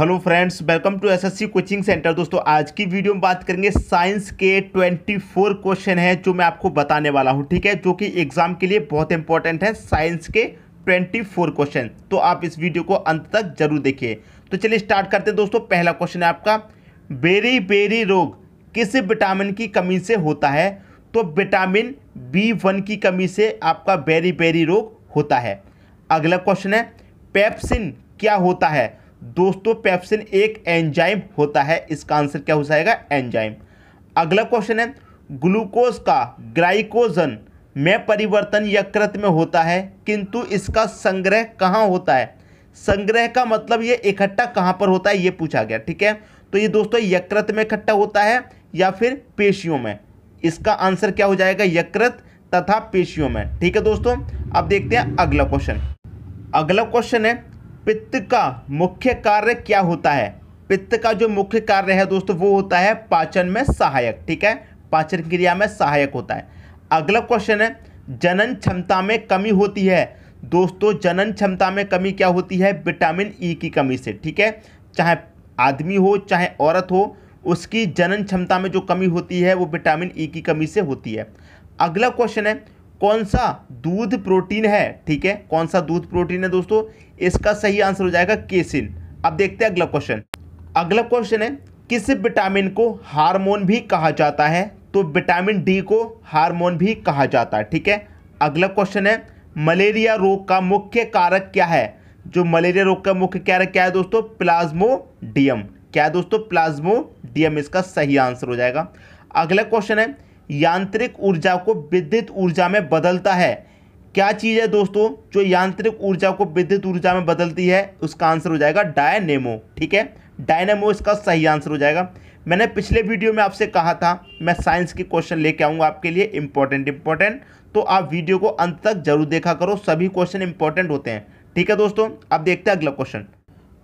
hello friends welcome to SSC coaching centre दोस्तों आज की वीडियो में बात करेंगे साइंस के 24 क्वेश्चन हैं जो मैं आपको बताने वाला हूं ठीक है जो कि एग्जाम के लिए बहुत इंपॉर्टेंट है साइंस के 24 क्वेश्चन तो आप इस वीडियो को अंत तक जरूर देखिए तो चलिए स्टार्ट करते हैं दोस्तों पहला क्वेश्चन है आपका बेरी बेरी रोग किस विटामिन की कमी से होता है तो विटामिन बी वन की कमी से आपका बेरी बेरी रोग होता है अगला क्वेश्चन है पेप्सिन क्या होता है दोस्तों पेप्सिन एक एंजाइम होता है इसका आंसर क्या हो जाएगा एंजाइम अगला क्वेश्चन है ग्लूकोज का ग्लाइकोजन में परिवर्तन यकृत में होता है किंतु इसका संग्रह कहाँ होता है संग्रह का मतलब ये इकट्ठा कहाँ पर होता है ये पूछा गया ठीक है तो ये दोस्तों यकृत में इकट्ठा होता है या फिर पेशियों में इसका आंसर क्या हो जाएगा यकृत तथा पेशियों में ठीक है दोस्तों अब देखते हैं अगला क्वेश्चन अगला क्वेश्चन है पित्त का मुख्य कार्य क्या होता है पित्त का जो मुख्य कार्य है दोस्तों वो होता है पाचन में सहायक ठीक है पाचन क्रिया में सहायक होता है अगला क्वेश्चन है जनन क्षमता में कमी होती है दोस्तों जनन क्षमता में कमी क्या होती है विटामिन ई e की कमी से ठीक है चाहे आदमी हो चाहे औरत हो उसकी जनन क्षमता में जो कमी होती है वो विटामिन ई e की कमी से होती है अगला क्वेश्चन है कौन सा दूध प्रोटीन है ठीक है कौन सा दूध प्रोटीन है दोस्तों इसका सही आंसर हो जाएगा केसिन अब देखते हैं अगला क्वेश्चन अगला क्वेश्चन है किस विटामिन को हार्मोन भी कहा जाता है तो विटामिन डी को हार्मोन भी कहा जाता है ठीक है अगला क्वेश्चन है मलेरिया रोग का मुख्य कारक क्या है जो मलेरिया रोग का मुख्य कारक क्या है दोस्तों डीएम क्या है दोस्तों प्लाज्मोडियम इसका सही आंसर हो जाएगा अगला क्वेश्चन है यांत्रिक ऊर्जा को विद्युत ऊर्जा में बदलता है क्या चीज़ है दोस्तों जो यांत्रिक ऊर्जा को विद्युत ऊर्जा में बदलती है उसका आंसर हो जाएगा डायनेमो ठीक है डायनेमो इसका सही आंसर हो जाएगा मैंने पिछले वीडियो में आपसे कहा था मैं साइंस के क्वेश्चन लेके आऊँगा आपके लिए इंपॉर्टेंट इम्पोर्टेंट तो आप वीडियो को अंत तक जरूर देखा करो सभी क्वेश्चन इंपॉर्टेंट होते हैं ठीक है दोस्तों अब देखते हैं अगला क्वेश्चन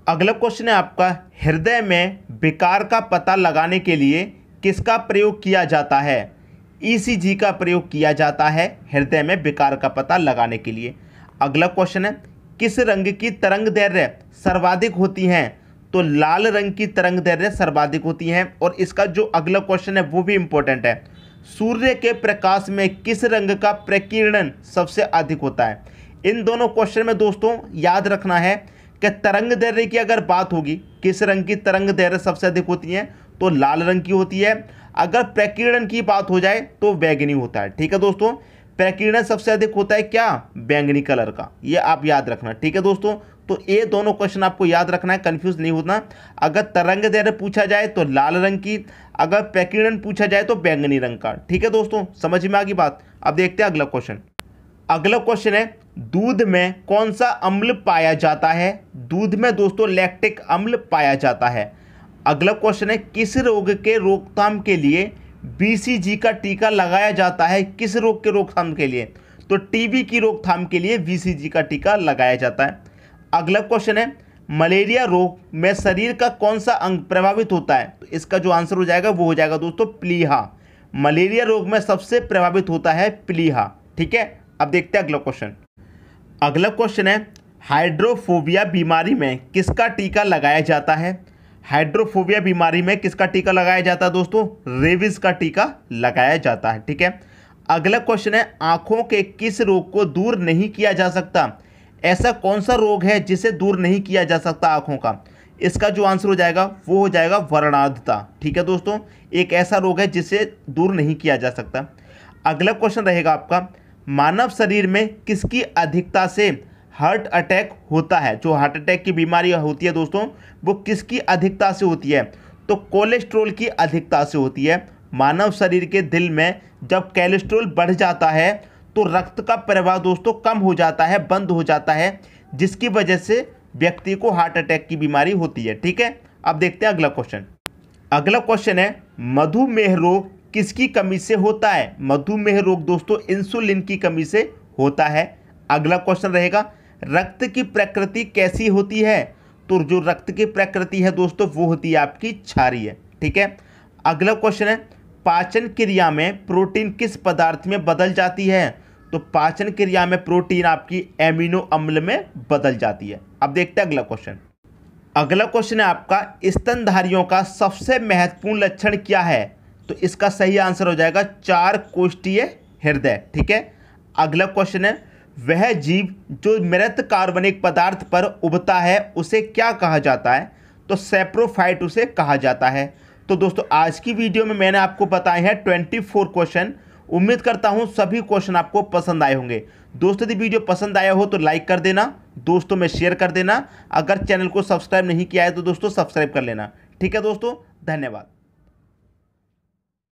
अगला क्वेश्चन है आपका हृदय में विकार का पता लगाने के लिए किसका प्रयोग किया जाता है ईसीजी e का प्रयोग किया जाता है हृदय में विकार का पता लगाने के लिए अगला क्वेश्चन है किस रंग की तरंग धैर्य सर्वाधिक होती हैं तो लाल रंग की तरंग धैर्य सर्वाधिक होती हैं और इसका जो अगला क्वेश्चन है वो भी इम्पोर्टेंट है सूर्य के प्रकाश में किस रंग का प्रकीर्णन सबसे अधिक होता है इन दोनों क्वेश्चन में दोस्तों याद रखना है कि तरंग धैर्य की अगर बात होगी किस रंग की तरंग धैर्य सबसे अधिक होती है तो लाल रंग की होती है अगर प्रकीर्णन की बात हो जाए तो बैगनी होता है ठीक है दोस्तों प्रकीर्णन सबसे अधिक होता है क्या बैंगनी कलर का ये आप याद रखना ठीक है दोस्तों तो ये दोनों क्वेश्चन आपको याद रखना है कंफ्यूज नहीं होना अगर तरंग धैर्य पूछा जाए तो लाल रंग की अगर प्रकीर्णन पूछा जाए तो बैंगनी रंग का ठीक है दोस्तों समझ में आ गई बात अब देखते हैं अगला क्वेश्चन अगला क्वेश्चन है दूध में कौन सा अम्ल पाया जाता है दूध में दोस्तों लैक्टिक अम्ल पाया जाता है अगला क्वेश्चन है किस रोग के रोकथाम के लिए बीसीजी का टीका लगाया जाता है किस रोग के रोकथाम के लिए तो टीबी की रोकथाम के लिए बीसीजी का टीका लगाया जाता है अगला क्वेश्चन है मलेरिया रोग में शरीर का कौन सा अंग प्रभावित होता है तो इसका जो आंसर हो जाएगा वो हो जाएगा दोस्तों प्लीहा मलेरिया रोग में सबसे प्रभावित होता है प्लीहा ठीक है अब देखते हैं अगला क्वेश्चन अगला क्वेश्चन है हाइड्रोफोबिया बीमारी में किसका टीका लगाया जाता है हाइड्रोफोबिया बीमारी में किसका टीका लगाया जाता है दोस्तों रेविज का टीका लगाया जाता है ठीक है अगला क्वेश्चन है आंखों के किस रोग को दूर नहीं किया जा सकता ऐसा कौन सा रोग है जिसे दूर नहीं किया जा सकता आंखों का इसका जो आंसर हो जाएगा वो हो जाएगा वर्णाधता ठीक है दोस्तों एक ऐसा रोग है जिसे दूर नहीं किया जा सकता अगला क्वेश्चन रहेगा आपका मानव शरीर में किसकी अधिकता से हार्ट अटैक होता है जो हार्ट अटैक की बीमारी होती है दोस्तों वो किसकी अधिकता से होती है तो कोलेस्ट्रोल की अधिकता से होती है मानव शरीर के दिल में जब कोलेस्ट्रोल बढ़ जाता है तो रक्त का प्रवाह दोस्तों कम हो जाता है बंद हो जाता है जिसकी वजह से व्यक्ति को हार्ट अटैक की बीमारी होती है ठीक है अब देखते हैं अगला क्वेश्चन अगला क्वेश्चन है मधुमेह रोग किसकी कमी से होता है मधुमेह रोग दोस्तों इंसुलिन की कमी से होता है अगला क्वेश्चन रहेगा रक्त की प्रकृति कैसी होती है तो जो रक्त की प्रकृति है दोस्तों वो होती है आपकी क्षारीय ठीक है अगला क्वेश्चन है पाचन क्रिया में प्रोटीन किस पदार्थ में बदल जाती है तो पाचन क्रिया में प्रोटीन आपकी एमिनो अम्ल में बदल जाती है अब देखते हैं अगला क्वेश्चन अगला क्वेश्चन है आपका स्तनधारियों का सबसे महत्वपूर्ण लक्षण क्या है तो इसका सही आंसर हो जाएगा चार कोष्ठीय हृदय ठीक है अगला क्वेश्चन है वह जीव जो मृत कार्बनिक पदार्थ पर उबता है उसे क्या कहा जाता है तो सेप्रोफाइट उसे कहा जाता है तो दोस्तों आज की वीडियो में मैंने आपको बताए हैं ट्वेंटी फोर क्वेश्चन उम्मीद करता हूं सभी क्वेश्चन आपको पसंद आए होंगे दोस्तों यदि वीडियो पसंद आया हो तो लाइक कर देना दोस्तों में शेयर कर देना अगर चैनल को सब्सक्राइब नहीं किया है तो दोस्तों सब्सक्राइब कर लेना ठीक है दोस्तों धन्यवाद